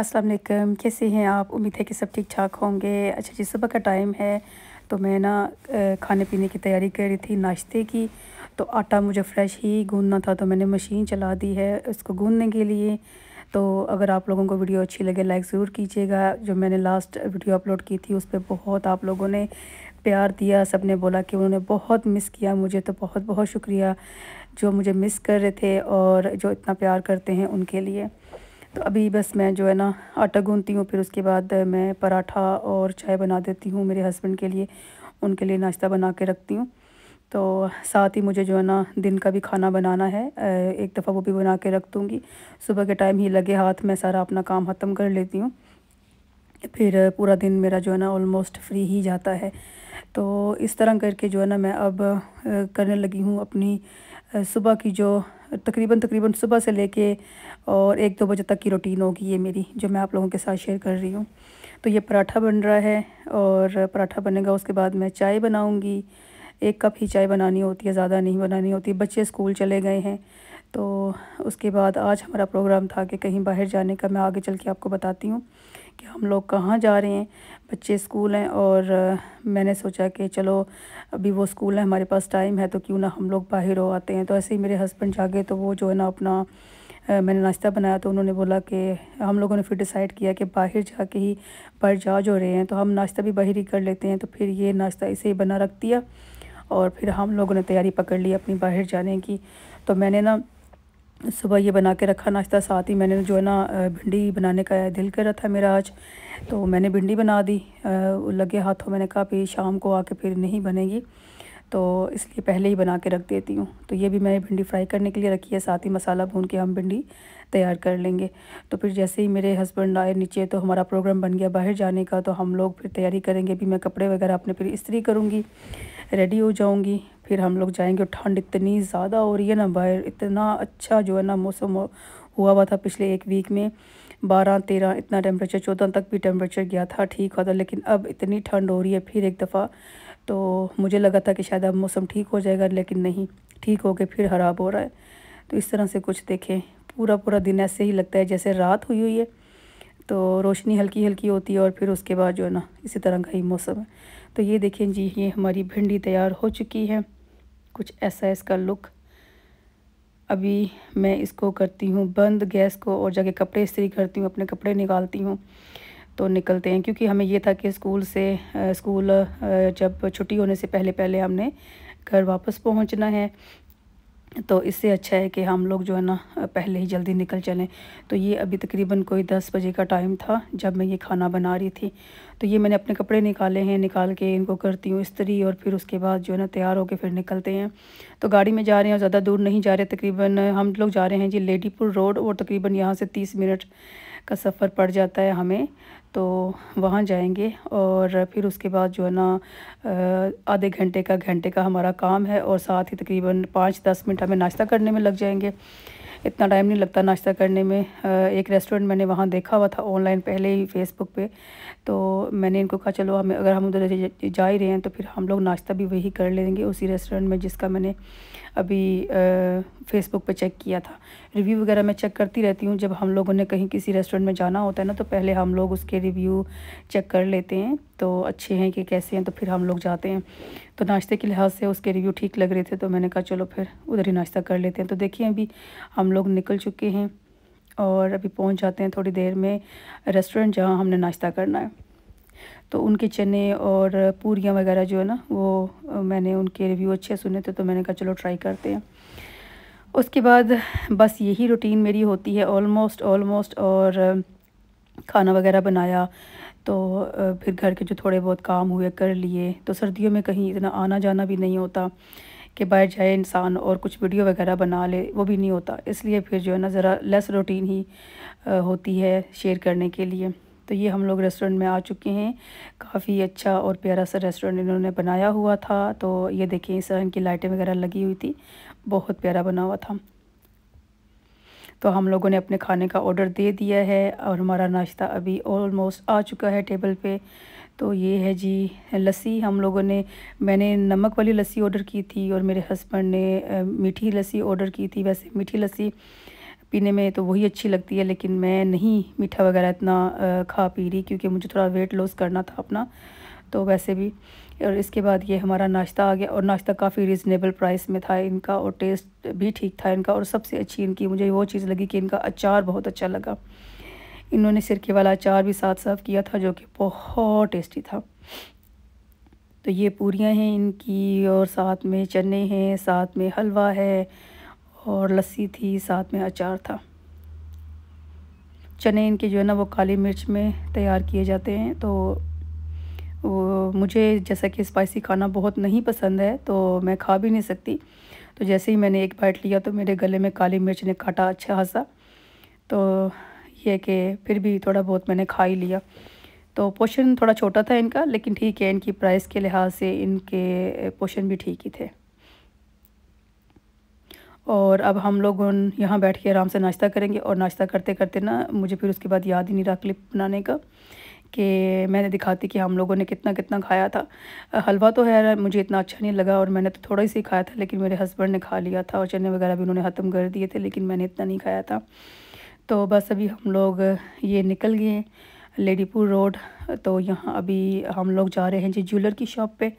अस्सलाम वालेकुम कैसे हैं आप उम्मीद है कि सब ठीक ठाक होंगे अच्छा जी सुबह का टाइम है तो मैं ना खाने पीने की तैयारी कर रही थी नाश्ते की तो आटा मुझे फ्रेश ही गूंदना था तो मैंने मशीन चला दी है इसको गूंदने के लिए तो अगर आप लोगों को वीडियो अच्छी लगे लाइक ज़रूर कीजिएगा जो मैंने लास्ट वीडियो अपलोड की थी उस पर बहुत आप लोगों ने प्यार दिया सब ने बोला कि उन्होंने बहुत मिस किया मुझे तो बहुत बहुत शुक्रिया जो मुझे मिस कर रहे थे और जो इतना प्यार करते हैं उनके लिए तो अभी बस मैं जो है ना आटा गूंथती हूँ फिर उसके बाद मैं पराठा और चाय बना देती हूँ मेरे हस्बैंड के लिए उनके लिए नाश्ता बना के रखती हूँ तो साथ ही मुझे जो है ना दिन का भी खाना बनाना है एक दफ़ा वो भी बना के रख दूँगी सुबह के टाइम ही लगे हाथ मैं सारा अपना काम ख़त्म कर लेती हूँ फिर पूरा दिन मेरा जो है ना ऑलमोस्ट फ्री ही जाता है तो इस तरह करके जो है ना मैं अब करने लगी हूँ अपनी सुबह की जो तकरीबन तकरीबन सुबह से लेके और एक दो बजे तक की रूटीन होगी ये मेरी जो मैं आप लोगों के साथ शेयर कर रही हूँ तो ये पराठा बन रहा है और पराठा बनेगा उसके बाद मैं चाय बनाऊँगी एक कप ही चाय बनानी होती है ज़्यादा नहीं बनानी होती बच्चे स्कूल चले गए हैं तो उसके बाद आज हमारा प्रोग्राम था कि कहीं बाहर जाने का मैं आगे चल के आपको बताती हूँ कि हम लोग कहाँ जा रहे हैं बच्चे स्कूल हैं और मैंने सोचा कि चलो अभी वो स्कूल है हमारे पास टाइम है तो क्यों ना हम लोग बाहर हो आते हैं तो ऐसे ही मेरे हस्बैंड जागे तो वो जो है ना अपना मैंने नाश्ता बनाया तो उन्होंने बोला कि हम लोगों ने फिर डिसाइड किया कि बाहर जाके ही बाहर जा जो रहे हैं तो हम नाश्ता भी बाहर ही कर लेते हैं तो फिर ये नाश्ता इसे ही बना रख दिया और फिर हम लोगों ने तैयारी पकड़ ली अपनी बाहर जाने की तो मैंने ना सुबह ये बना के रखा नाश्ता साथ ही मैंने जो है ना भिंडी बनाने का दिल कर रहा था मेरा आज तो मैंने भिंडी बना दी लगे हाथों मैंने कहा भी शाम को आके फिर नहीं बनेगी तो इसलिए पहले ही बना के रख देती हूँ तो ये भी मैंने भिंडी फ्राई करने के लिए रखी है साथ ही मसाला भून के हम भिंडी तैयार कर लेंगे तो फिर जैसे ही मेरे हस्बैंड आए नीचे तो हमारा प्रोग्राम बन गया बाहर जाने का तो हम लोग फिर तैयारी करेंगे भी मैं कपड़े वगैरह अपने फिर इस्त्री करूँगी रेडी हो जाऊँगी फिर हम लोग जाएंगे और ठंड इतनी ज़्यादा हो रही है ना बाहर इतना अच्छा जो है ना मौसम हुआ हुआ था पिछले एक वीक में बारह तेरह इतना टेम्परेचर चौदह तक भी टेम्परेचर गया था ठीक हुआ था लेकिन अब इतनी ठंड हो रही है फिर एक दफ़ा तो मुझे लगा था कि शायद अब मौसम ठीक हो जाएगा लेकिन नहीं ठीक हो के फिर ख़राब हो रहा है तो इस तरह से कुछ देखें पूरा पूरा दिन ऐसे ही लगता है जैसे रात हुई हुई है तो रोशनी हल्की हल्की होती है और फिर उसके बाद जो है ना इसी तरह का ही मौसम है तो ये देखें जी ये हमारी भिंडी तैयार हो चुकी है कुछ ऐसा है इसका लुक अभी मैं इसको करती हूँ बंद गैस को और जाके कपड़े इस्तरी करती हूँ अपने कपड़े निकालती हूँ तो निकलते हैं क्योंकि हमें ये था कि स्कूल से स्कूल जब छुट्टी होने से पहले पहले हमने घर वापस पहुंचना है तो इससे अच्छा है कि हम लोग जो है ना पहले ही जल्दी निकल चलें तो ये अभी तकरीबन कोई दस बजे का टाइम था जब मैं ये खाना बना रही थी तो ये मैंने अपने कपड़े निकाले हैं निकाल के इनको करती हूँ इस्तरी और फिर उसके बाद जो है ना तैयार होकर फिर निकलते हैं तो गाड़ी में जा रहे हैं ज़्यादा दूर नहीं जा रहे तकरीबन हम लोग जा रहे हैं जी लेडीपुर रोड और तकरीबन यहाँ से तीस मिनट का सफ़र पड़ जाता है हमें तो वहाँ जाएंगे और फिर उसके बाद जो है ना आधे घंटे का घंटे का हमारा काम है और साथ ही तकरीबन पाँच दस मिनट हमें नाश्ता करने में लग जाएंगे इतना टाइम नहीं लगता नाश्ता करने में एक रेस्टोरेंट मैंने वहाँ देखा हुआ था ऑनलाइन पहले ही फेसबुक पे तो मैंने इनको कहा चलो हमें अगर हम उधर जा ही रहे हैं तो फिर हम लोग नाश्ता भी वही कर लेंगे उसी रेस्टोरेंट में जिसका मैंने अभी फेसबुक पे चेक किया था रिव्यू वगैरह मैं चेक करती रहती हूँ जब हम लोगों ने कहीं किसी रेस्टोरेंट में जाना होता है ना तो पहले हम लोग उसके रिव्यू चेक कर लेते हैं तो अच्छे हैं कि कैसे हैं तो फिर हम लोग जाते हैं तो नाश्ते के लिहाज से उसके रिव्यू ठीक लग रहे थे तो मैंने कहा चलो फिर उधर ही नाश्ता कर लेते हैं तो देखिए अभी हम लोग निकल चुके हैं और अभी पहुंच जाते हैं थोड़ी देर में रेस्टोरेंट जहां हमने नाश्ता करना है तो उनके चने और पूरियाँ वगैरह जो है ना वो मैंने उनके रिव्यू अच्छे सुने थे तो मैंने कहा चलो ट्राई करते हैं उसके बाद बस यही रूटीन मेरी होती है ऑलमोस्ट ऑलमोस्ट और खाना वगैरह बनाया तो फिर घर के जो थोड़े बहुत काम हुए कर लिए तो सर्दियों में कहीं इतना आना जाना भी नहीं होता कि बाहर जाए इंसान और कुछ वीडियो वगैरह बना ले वो भी नहीं होता इसलिए फिर जो है ना ज़रा लेस रूटीन ही होती है शेयर करने के लिए तो ये हम लोग रेस्टोरेंट में आ चुके हैं काफ़ी अच्छा और प्यारा सा रेस्टोरेंट इन्होंने बनाया हुआ था तो ये देखें इस तरह इनकी लाइटें वगैरह लगी हुई थी बहुत प्यारा बना हुआ था तो हम लोगों ने अपने खाने का ऑर्डर दे दिया है और हमारा नाश्ता अभी ऑलमोस्ट आ चुका है टेबल पे तो ये है जी लस्सी हम लोगों ने मैंने नमक वाली लस्सी ऑर्डर की थी और मेरे हस्बैंड ने मीठी लस्सी ऑर्डर की थी वैसे मीठी लस्सी पीने में तो वही अच्छी लगती है लेकिन मैं नहीं मीठा वगैरह इतना खा पी रही क्योंकि मुझे थोड़ा वेट लॉस करना था अपना तो वैसे भी और इसके बाद ये हमारा नाश्ता आ गया और नाश्ता काफ़ी रिजनेबल प्राइस में था इनका और टेस्ट भी ठीक था इनका और सबसे अच्छी इनकी मुझे वो चीज़ लगी कि इनका अचार बहुत अच्छा लगा इन्होंने सिरके वाला अचार भी साथ साफ किया था जो कि बहुत टेस्टी था तो ये पूरियाँ हैं इनकी और साथ में चने हैं साथ में हलवा है और लस्सी थी साथ में अचार था चने इनके जो है ना वो काली मिर्च में तैयार किए जाते हैं तो मुझे जैसा कि स्पाइसी खाना बहुत नहीं पसंद है तो मैं खा भी नहीं सकती तो जैसे ही मैंने एक बाइट लिया तो मेरे गले में काली मिर्च ने काटा अच्छा खासा तो यह कि फिर भी थोड़ा बहुत मैंने खा ही लिया तो पोशन थोड़ा छोटा था इनका लेकिन ठीक है इनकी प्राइस के लिहाज से इनके पोशन भी ठीक ही थे और अब हम लोग उन यहाँ बैठ के आराम से नाश्ता करेंगे और नाश्ता करते करते ना मुझे फिर उसके बाद याद ही नहीं रहा क्लिप बनाने का कि मैंने दिखाती कि हम लोगों ने कितना कितना खाया था हलवा तो है मुझे इतना अच्छा नहीं लगा और मैंने तो थोड़ा ही सी खाया था लेकिन मेरे हस्बैंड ने खा लिया था और चने वगैरह भी उन्होंने ख़त्म कर दिए थे लेकिन मैंने इतना नहीं खाया था तो बस अभी हम लोग ये निकल गए लेडीपुर रोड तो यहाँ अभी हम लोग जा रहे हैं जी ज्वेलर की शॉप पर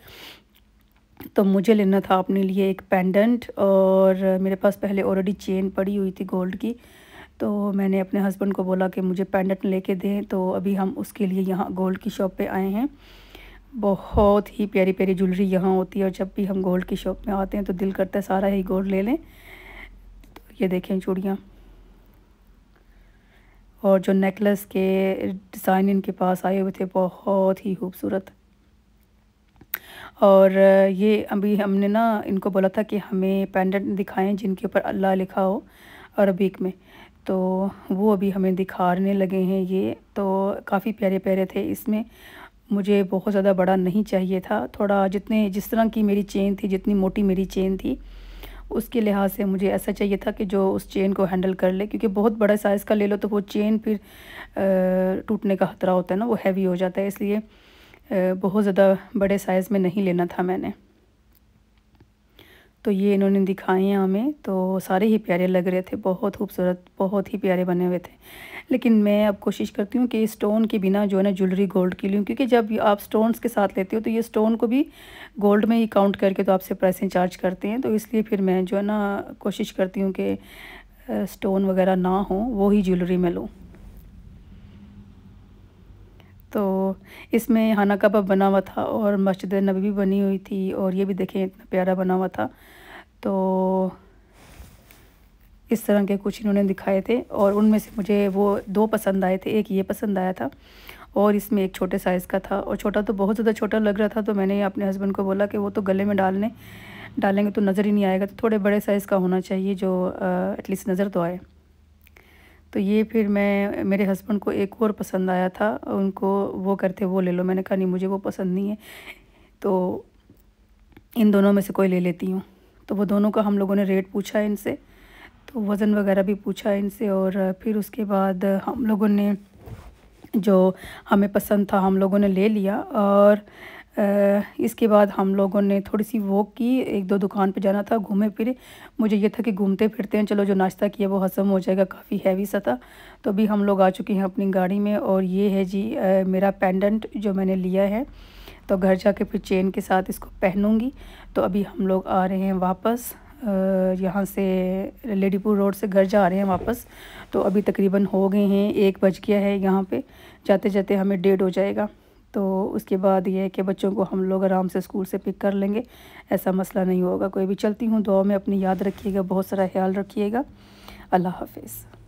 तो मुझे लेना था अपने लिए एक पेंडेंट और मेरे पास पहले ऑलरेडी चेन पड़ी हुई थी गोल्ड की तो मैंने अपने हस्बैंड को बोला कि मुझे पेंडेंट लेके दें तो अभी हम उसके लिए यहाँ गोल्ड की शॉप पे आए हैं बहुत ही प्यारी प्यारी ज्वेलरी यहाँ होती है और जब भी हम गोल्ड की शॉप में आते हैं तो दिल करता है सारा ही गोल्ड ले लें तो ये देखें चूड़ियाँ और जो नेकलेस के डिज़ाइन इनके पास आए हुए थे बहुत ही खूबसूरत और ये अभी हमने ना इनको बोला था कि हमें पेंडेंट दिखाएं जिनके ऊपर अल्लाह लिखा हो अरबीक में तो वो अभी हमें दिखाने लगे हैं ये तो काफ़ी प्यारे प्यारे थे इसमें मुझे बहुत ज़्यादा बड़ा नहीं चाहिए था थोड़ा जितने जिस तरह की मेरी चेन थी जितनी मोटी मेरी चेन थी उसके लिहाज से मुझे ऐसा चाहिए था कि जो उस चेन को हैंडल कर ले क्योंकि बहुत बड़ा साइज़ का ले लो तो वो चेन फिर टूटने का ख़तरा होता है ना वो हैवी हो जाता है इसलिए बहुत ज़्यादा बड़े साइज़ में नहीं लेना था मैंने तो ये इन्होंने दिखाए हैं हमें तो सारे ही प्यारे लग रहे थे बहुत खूबसूरत बहुत ही प्यारे बने हुए थे लेकिन मैं अब कोशिश करती हूँ कि स्टोन के बिना जो है ना ज्वेलरी गोल्ड की लूँ क्योंकि जब आप स्टोन्स के साथ लेते हो तो ये स्टोन को भी गोल्ड में ही काउंट करके तो आपसे प्राइसें चार्ज करते हैं तो इसलिए फिर मैं जो है ना कोशिश करती हूँ कि स्टोन वगैरह ना हो वो ही ज्वेलरी में लूँ तो इसमें हाना कबाब बना हुआ था और मस्जिद नबी भी बनी हुई थी और ये भी देखें इतना प्यारा बना हुआ था तो इस तरह के कुछ इन्होंने दिखाए थे और उनमें से मुझे वो दो पसंद आए थे एक ये पसंद आया था और इसमें एक छोटे साइज़ का था और छोटा तो बहुत ज़्यादा छोटा लग रहा था तो मैंने अपने हस्बैंड को बोला कि वो तो गले में डालने डालेंगे तो नज़र ही नहीं आएगा तो थोड़े बड़े साइज़ का होना चाहिए जो एटलीस्ट नज़र तो आए तो ये फिर मैं मेरे हस्बैंड को एक और पसंद आया था उनको वो करते वो ले लो मैंने कहा नहीं मुझे वो पसंद नहीं है तो इन दोनों में से कोई ले लेती हूँ तो वो दोनों का हम लोगों ने रेट पूछा इनसे तो वज़न वगैरह भी पूछा इनसे और फिर उसके बाद हम लोगों ने जो हमें पसंद था हम लोगों ने ले लिया और इसके बाद हम लोगों ने थोड़ी सी वॉक की एक दो दुकान पे जाना था घूमे फिरे मुझे ये था कि घूमते फिरते हैं चलो जो नाश्ता किया वो हजम हो जाएगा काफ़ी हैवी सा था तो अभी हम लोग आ चुके हैं अपनी गाड़ी में और ये है जी आ, मेरा पेंडेंट जो मैंने लिया है तो घर जाके फिर चेन के साथ इसको पहनूँगी तो अभी हम लोग आ रहे हैं वापस यहाँ से लेडीपुर रोड से घर जा रहे हैं वापस तो अभी तकरीबन हो गए हैं एक बज गया है यहाँ पे जाते जाते हमें डेढ़ हो जाएगा तो उसके बाद ये है कि बच्चों को हम लोग आराम से स्कूल से पिक कर लेंगे ऐसा मसला नहीं होगा कोई भी चलती हूँ दुआ में अपनी याद रखिएगा बहुत सारा ख्याल रखिएगा अल्लाह हाफिज़